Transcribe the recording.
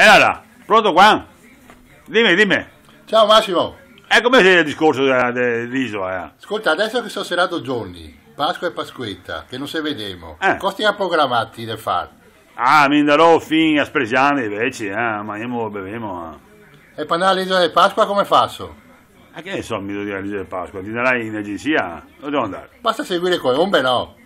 E allora, pronto qua? Dimmi, dimmi. Ciao Massimo. E eh, come sei il discorso dell'isola? Eh? Ascolta, adesso che sono serato giorni, Pasqua e Pasquetta, che non se vedemo, eh. cosa stiamo programmati da fare? Ah, mi darò fin a Spresiano invece, eh, ma andiamo beviamo. Eh. E per andare all'isola di Pasqua come faccio? Ma eh, che ne so, mi devo dire all'isola di Pasqua, ti darai in agenzia? Dove devo andare? Basta seguire coi, un bel no.